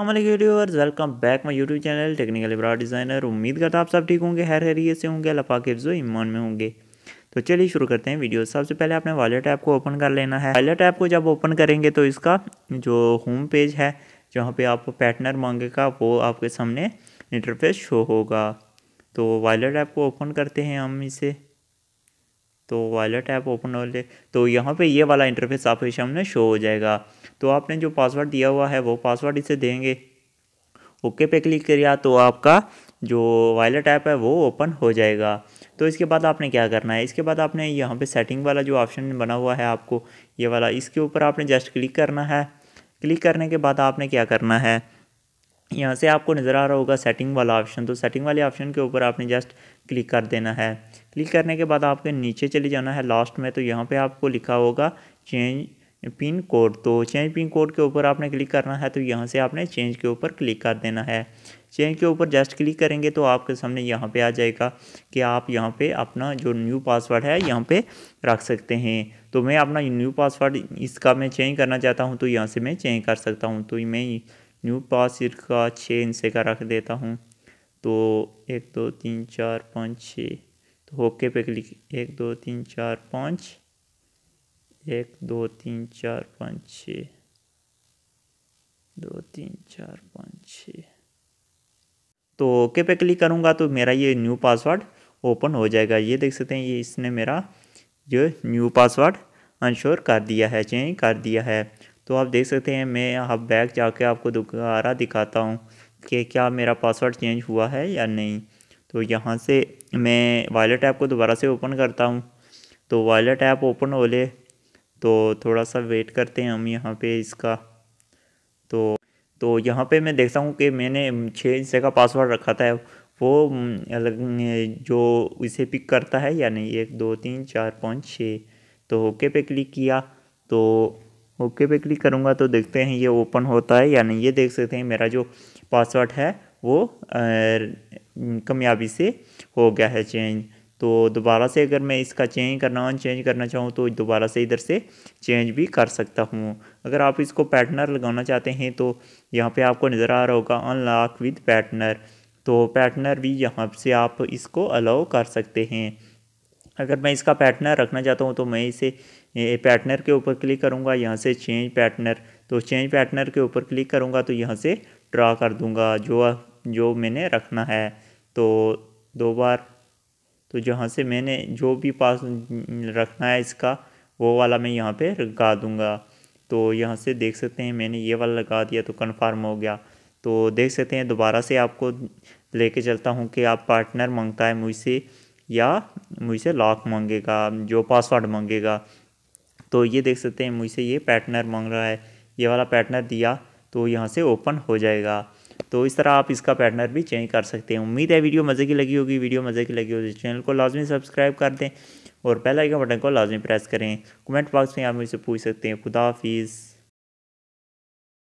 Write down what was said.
अल्लाम viewers welcome back my YouTube channel technical Ibra designer उम्मीद करता आप सब ठीक होंगे हर हैरियत से होंगे अल्लाह जो ईमान में होंगे तो चलिए शुरू करते हैं वीडियो सबसे पहले आपने वॉलेट ऐप को ओपन कर लेना है वॉलेट ऐप को जब ओपन करेंगे तो इसका जो होम पेज है जहाँ पर पे पैटनर मांगेगा वो आपके सामने इंटरफेस शो होगा तो वॉलेट ऐप को ओपन करते हैं हम इसे तो वायलेट ऐप ओपन हो ले तो यहाँ पे ये वाला इंटरफेस आपके सामने शो हो जाएगा तो आपने जो पासवर्ड दिया हुआ है वो पासवर्ड इसे देंगे ओके पे क्लिक करिए तो आपका जो वायलेट ऐप है वो ओपन हो जाएगा तो इसके बाद आपने क्या करना है इसके बाद आपने यहाँ पे सेटिंग वाला जो ऑप्शन बना हुआ है आपको ये वाला इसके ऊपर आपने जस्ट क्लिक करना है क्लिक करने के बाद आपने क्या करना है यहाँ से आपको नज़र आ रहा होगा सेटिंग वाला ऑप्शन तो सेटिंग वाले ऑप्शन के ऊपर आपने जस्ट क्लिक कर देना है क्लिक करने के बाद आपके नीचे चले जाना है लास्ट में तो यहाँ पे आपको लिखा होगा चेंज पिन कोड तो चेंज पिन कोड के ऊपर आपने क्लिक करना है तो यहाँ से आपने चेंज के ऊपर क्लिक कर देना है चेंज के ऊपर जस्ट क्लिक करेंगे तो आपके सामने यहाँ पे आ जाएगा कि आप यहाँ पे अपना जो न्यू पासवर्ड है यहाँ पे रख सकते हैं तो मैं अपना न्यू पासवर्ड इसका मैं चेंज करना चाहता हूँ तो यहाँ से मैं चेंज कर सकता हूँ तो मैं न्यू पास का छः इनसे का रख देता हूँ तो एक दो तीन चार पाँच छः तो ओके पे क्लिक एक दो तीन चार पाँच एक दो तीन चार पाँच छ दो तीन चार पाँच छ तो ओके पे क्लिक करूँगा तो मेरा ये न्यू पासवर्ड ओपन हो जाएगा ये देख सकते हैं ये इसने मेरा जो न्यू पासवर्ड अनश्योर कर दिया है चेंज कर दिया है तो आप देख सकते हैं मैं यहाँ बैग जाके आपको दोबारा दिखाता हूँ कि क्या मेरा पासवर्ड चेंज हुआ है या नहीं तो यहाँ से मैं वॉलेट ऐप को दोबारा से ओपन करता हूँ तो वॉलेट ऐप ओपन हो ले तो थोड़ा सा वेट करते हैं हम यहाँ पे इसका तो तो यहाँ पे मैं देखता हूँ कि मैंने छः हिस्से का पासवर्ड रखा था वो अलग जो इसे पिक करता है या नहीं एक दो तीन चार पाँच छः तो ओके पे क्लिक किया तो ओके पे क्लिक करूँगा तो देखते हैं ये ओपन होता है या नहीं ये देख सकते हैं मेरा जो पासवर्ड है वो कामयाबी से हो गया है चेंज तो दोबारा से अगर मैं इसका चेंज करना चेंज करना चाहूँ तो दोबारा से इधर से चेंज भी कर सकता हूँ अगर आप इसको पैटनर लगाना चाहते हैं तो यहाँ पे आपको नज़र आ रहा होगा अनलॉक विद पैटनर तो पैटनर भी यहाँ से आप इसको अलाउ कर सकते हैं अगर मैं इसका पैटनर रखना चाहता हूँ तो मैं इसे पैटनर के ऊपर क्लिक करूँगा यहाँ से चेंज पैटनर तो चेंज पैटनर के ऊपर क्लिक करूँगा तो यहाँ से ड्रा कर दूँगा जो जो मैंने रखना है तो दो बार तो जहाँ से मैंने जो भी पास रखना है इसका वो वाला मैं यहाँ पे लगा दूँगा तो यहाँ से देख सकते हैं मैंने ये वाला लगा दिया तो कन्फर्म हो गया तो देख सकते हैं दोबारा से आपको लेके चलता हूँ कि आप पार्टनर मांगता है मुझसे या मुझसे लॉक मांगेगा जो पासवर्ड मांगेगा तो ये देख सकते हैं मुझसे ये पैटर्नर मांग रहा है ये वाला पैटर्नर दिया तो यहाँ से ओपन हो जाएगा तो इस तरह आप इसका पैटर्नर भी चेंज कर सकते हैं उम्मीद है वीडियो मज़े की लगी होगी वीडियो मज़े की लगी होगी चैनल को लाजमी सब्सक्राइब कर दें और पहला आइकन बटन को लाजमी प्रेस करें कमेंट बॉक्स में आप मुझसे पूछ सकते हैं खुदा हाफिज़